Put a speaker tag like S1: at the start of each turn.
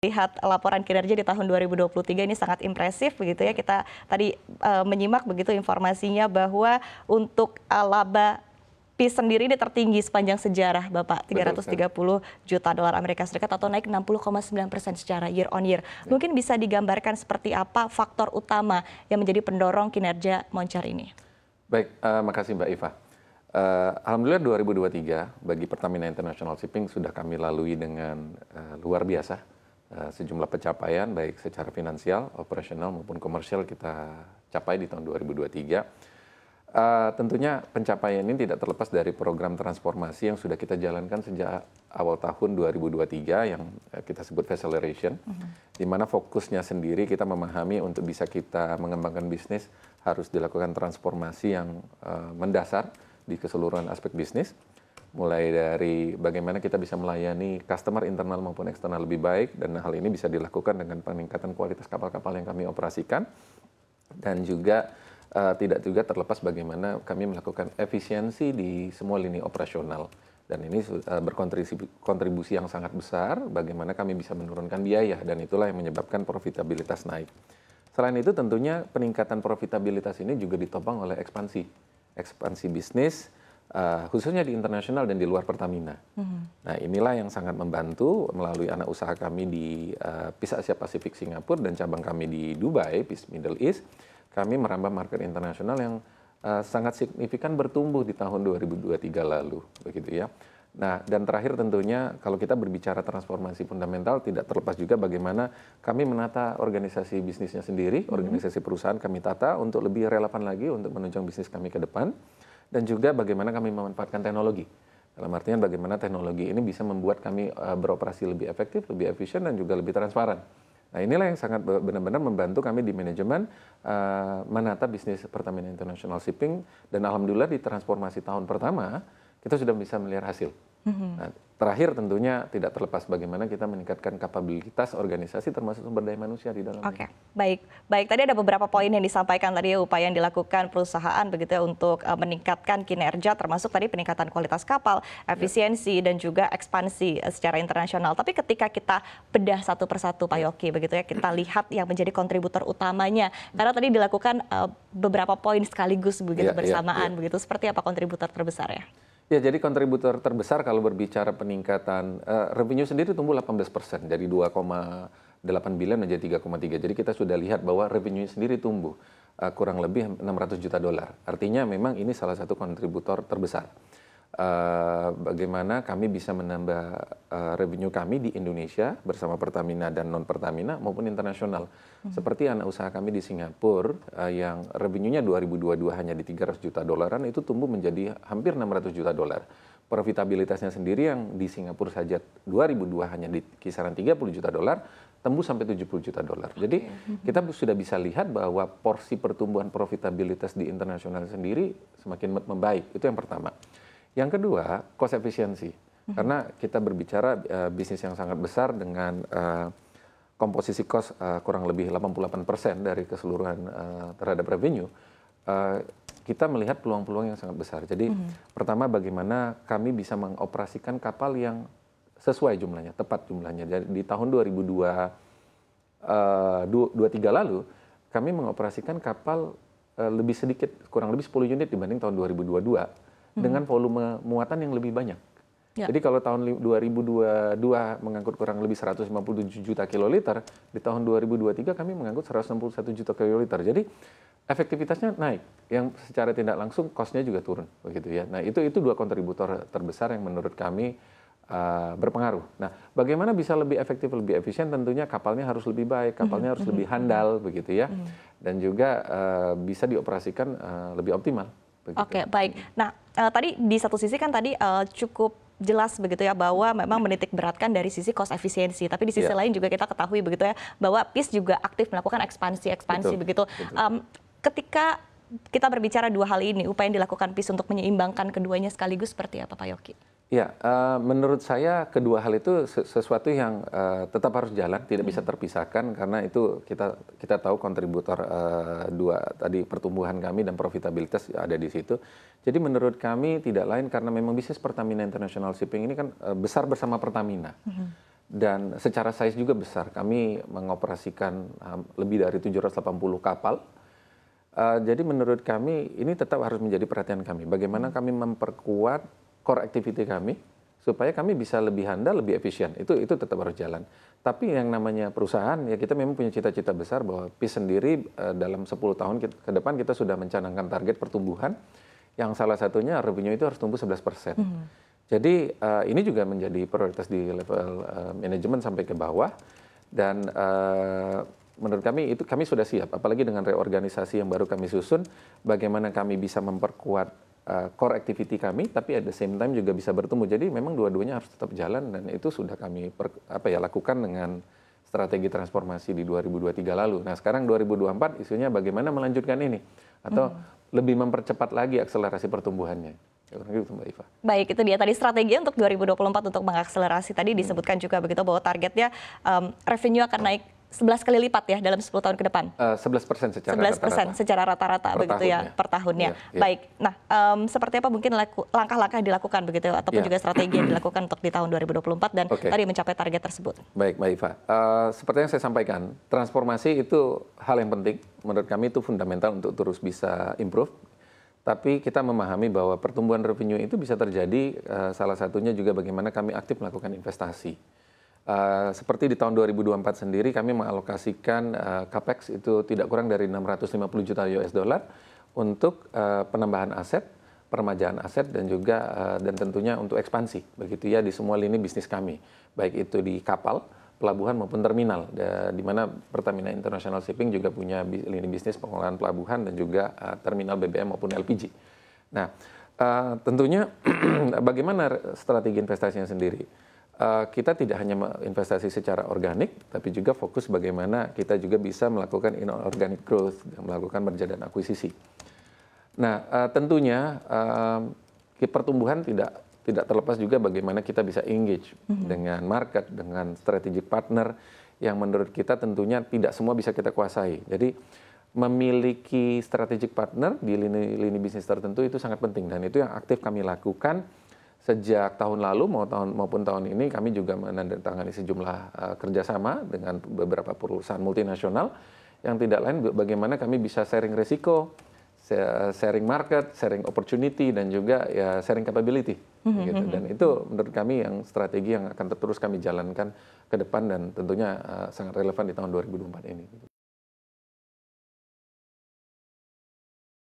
S1: lihat laporan kinerja di tahun 2023 ini sangat impresif begitu ya kita tadi e, menyimak begitu informasinya bahwa untuk eh, laba PIS sendiri ini tertinggi sepanjang sejarah Bapak 330 Betul, juta dolar Amerika Serikat atau naik 60,9 persen secara year on year ya. mungkin bisa digambarkan seperti apa faktor utama yang menjadi pendorong kinerja moncar ini
S2: baik uh, makasih Mbak Iva Uh, Alhamdulillah 2023 bagi Pertamina International Shipping sudah kami lalui dengan uh, luar biasa Eh, sejumlah pencapaian baik secara finansial, operasional maupun komersial kita capai di tahun 2023. Uh, eh, tentunya pencapaian ini tidak terlepas dari program transformasi yang sudah kita jalankan sejak awal tahun 2023 yang eh, kita sebut acceleration, mm -hmm. di mana fokusnya sendiri kita memahami untuk bisa kita mengembangkan bisnis harus dilakukan transformasi yang uh, mendasar di keseluruhan aspek bisnis mulai dari bagaimana kita bisa melayani customer internal maupun eksternal lebih baik dan hal ini bisa dilakukan dengan peningkatan kualitas kapal-kapal yang kami operasikan dan juga uh, tidak juga terlepas bagaimana kami melakukan efisiensi di semua lini operasional dan ini eh, berkontribusi kontribusi yang sangat besar bagaimana kami bisa menurunkan biaya dan itulah yang menyebabkan profitabilitas naik. Selain itu tentunya peningkatan profitabilitas ini juga ditopang oleh ekspansi. Ekspansi bisnis uh, khususnya di internasional dan di luar Pertamina. Mm-hmm. Nah inilah yang sangat membantu melalui anak usaha kami di uh, PIS Asia Pasifik Singapura dan cabang kami di Dubai, PIS Middle East, kami merambah market internasional yang uh, sangat signifikan bertumbuh di tahun 2023 lalu, begitu ya. Nah, dan terakhir tentunya kalau kita berbicara transformasi fundamental tidak terlepas juga bagaimana kami menata organisasi bisnisnya sendiri, mm -hmm. organisasi perusahaan kami tata untuk lebih relevan lagi untuk menunjang bisnis kami ke depan dan juga bagaimana kami memanfaatkan teknologi. Dalam artian bagaimana teknologi ini bisa membuat kami uh, beroperasi lebih efektif, lebih efisien, dan juga lebih transparan. Nah inilah yang sangat benar-benar membantu kami di manajemen uh, menata bisnis Pertamina International Shipping dan alhamdulillah di transformasi tahun pertama kita sudah bisa melihat hasil. Mm-hmm. Nah, terakhir tentunya tidak terlepas bagaimana kita meningkatkan kapabilitas organisasi termasuk sumber daya manusia di dalamnya. Oke, okay.
S1: baik, baik. Tadi ada beberapa poin yang disampaikan tadi upaya yang dilakukan perusahaan begitu ya untuk uh, meningkatkan kinerja termasuk tadi peningkatan kualitas kapal, ya. efisiensi yeah. dan juga ekspansi uh, secara internasional. Tapi ketika kita bedah satu persatu Pak ya. Yoki begitu ya kita lihat yang menjadi kontributor utamanya karena tadi dilakukan uh, beberapa poin sekaligus begitu yeah, ya, bersamaan yeah. begitu. Seperti apa kontributor terbesar ya?
S2: Ya, jadi kontributor terbesar kalau berbicara peningkatan uh, revenue sendiri tumbuh 18 persen dari 2,8 bilion menjadi 3,3. Jadi kita sudah lihat bahwa revenue sendiri tumbuh uh, kurang lebih 600 juta dolar. Artinya memang ini salah satu kontributor terbesar uh, bagaimana kami bisa menambah uh, revenue kami di Indonesia bersama Pertamina dan non Pertamina maupun internasional. Hmm. Seperti anak usaha kami di Singapura uh, yang revenue-nya 2022 hanya di 300 juta dolaran itu tumbuh menjadi hampir 600 juta dolar. Profitabilitasnya sendiri yang di Singapura saja 2002 hanya di kisaran 30 juta dolar, tembus sampai 70 juta dolar. Jadi hmm. kita sudah bisa lihat bahwa porsi pertumbuhan profitabilitas di internasional sendiri semakin membaik. Itu yang pertama. Yang kedua, cost efficiency. Hmm. Karena kita berbicara uh, bisnis yang sangat besar dengan uh, komposisi cost uh, kurang lebih 88% dari keseluruhan uh, terhadap revenue, uh, kita melihat peluang-peluang yang sangat besar. Jadi hmm. pertama bagaimana kami bisa mengoperasikan kapal yang sesuai jumlahnya, tepat jumlahnya. Jadi di tahun 2002 Uh, dua, lalu kami mengoperasikan kapal lebih sedikit kurang lebih 10 unit dibanding tahun 2022 Hmm. dengan volume muatan yang lebih banyak. Ya. Jadi kalau tahun 2022 mengangkut kurang lebih 157 juta kiloliter, di tahun 2023 kami mengangkut 161 juta kiloliter. Jadi efektivitasnya naik, yang secara tidak langsung kosnya juga turun, begitu ya. Nah itu itu dua kontributor terbesar yang menurut kami uh, berpengaruh. Nah bagaimana bisa lebih efektif, lebih efisien? Tentunya kapalnya harus lebih baik, hmm. kapalnya harus hmm. lebih handal, begitu ya, dan juga uh, bisa dioperasikan uh, lebih optimal.
S1: Oke, okay, baik. Hmm. Nah, uh, tadi di satu sisi kan tadi uh, cukup jelas begitu ya bahwa memang hmm. menitik beratkan dari sisi cost efisiensi tapi di sisi yeah. lain juga kita ketahui begitu ya bahwa PIS juga aktif melakukan ekspansi ekspansi begitu Um, ketika kita berbicara dua hal ini upaya yang dilakukan PIS untuk menyeimbangkan keduanya sekaligus seperti apa Pak Yoki?
S2: Ya, uh, menurut saya kedua hal itu sesuatu yang uh, tetap harus jalan, tidak bisa hmm. terpisahkan karena itu kita kita tahu kontributor uh, dua tadi pertumbuhan kami dan profitabilitas ada di situ. Jadi menurut kami tidak lain karena memang bisnis Pertamina International Shipping ini kan uh, besar bersama Pertamina. Hmm. Dan secara size juga besar. Kami mengoperasikan uh, lebih dari 780 kapal. Uh, jadi menurut kami ini tetap harus menjadi perhatian kami. Bagaimana hmm. kami memperkuat core activity kami supaya kami bisa lebih handal, lebih efisien. Itu itu tetap harus jalan. Tapi yang namanya perusahaan ya kita memang punya cita-cita besar bahwa PIS sendiri eh, dalam 10 tahun ke depan kita sudah mencanangkan target pertumbuhan yang salah satunya revenue itu harus tumbuh 11 persen. -hmm. Jadi eh, ini juga menjadi prioritas di level eh, manajemen sampai ke bawah dan menurut kami itu kami sudah siap apalagi dengan reorganisasi yang baru kami susun bagaimana kami bisa memperkuat uh, core activity kami, tapi at the same time juga bisa bertumbuh Jadi memang dua-duanya harus tetap jalan dan itu sudah kami per, apa ya lakukan dengan strategi transformasi di 2023 lalu. Nah sekarang 2024 isunya bagaimana melanjutkan ini atau hmm. lebih mempercepat lagi akselerasi pertumbuhannya. Ya, gitu, Mbak
S1: Baik, itu dia tadi strategi untuk 2024 untuk mengakselerasi. Tadi hmm. disebutkan juga begitu bahwa targetnya um, revenue akan oh. naik 11 kali lipat ya dalam 10 tahun ke depan.
S2: Uh, eh, 11 persen secara 11 persen secara
S1: rata-rata begitu ya per tahunnya. Yeah, yeah. Baik. Nah, um, seperti apa mungkin langkah-langkah yang dilakukan begitu ya, ataupun yeah. juga strategi yang dilakukan untuk di tahun 2024 dan okay. tadi mencapai target tersebut.
S2: Baik, Mbak Iva. Uh, seperti yang saya sampaikan, transformasi itu hal yang penting. Menurut kami itu fundamental untuk terus bisa improve. Tapi kita memahami bahwa pertumbuhan revenue itu bisa terjadi uh, salah satunya juga bagaimana kami aktif melakukan investasi Eh, seperti di tahun 2024 sendiri kami mengalokasikan uh, capex itu tidak kurang dari 650 juta US dollar untuk uh, penambahan aset, permajaan aset dan juga uh, dan tentunya untuk ekspansi begitu ya di semua lini bisnis kami, baik itu di kapal, pelabuhan maupun terminal di mana Pertamina International Shipping juga punya lini bisnis pengolahan pelabuhan dan juga terminal BBM maupun LPG. Nah, tentunya bagaimana strategi investasinya sendiri? Eh, kita tidak hanya investasi secara organik, tapi juga fokus bagaimana kita juga bisa melakukan inorganic growth, melakukan merger dan akuisisi. Nah, eh, tentunya eh, pertumbuhan tidak tidak terlepas juga bagaimana kita bisa engage mm-hmm. dengan market, dengan strategic partner yang menurut kita tentunya tidak semua bisa kita kuasai. Jadi memiliki strategic partner di lini-lini bisnis tertentu itu sangat penting dan itu yang aktif kami lakukan Sejak tahun lalu maupun tahun ini kami juga menandatangani sejumlah uh, kerjasama dengan beberapa perusahaan multinasional yang tidak lain bagaimana kami bisa sharing risiko, sharing market, sharing opportunity dan juga ya sharing capability hmm, hmm, gitu. Hmm, dan itu menurut kami yang strategi yang akan terus kami jalankan ke depan dan tentunya eh, sangat relevan di tahun 2024 ini.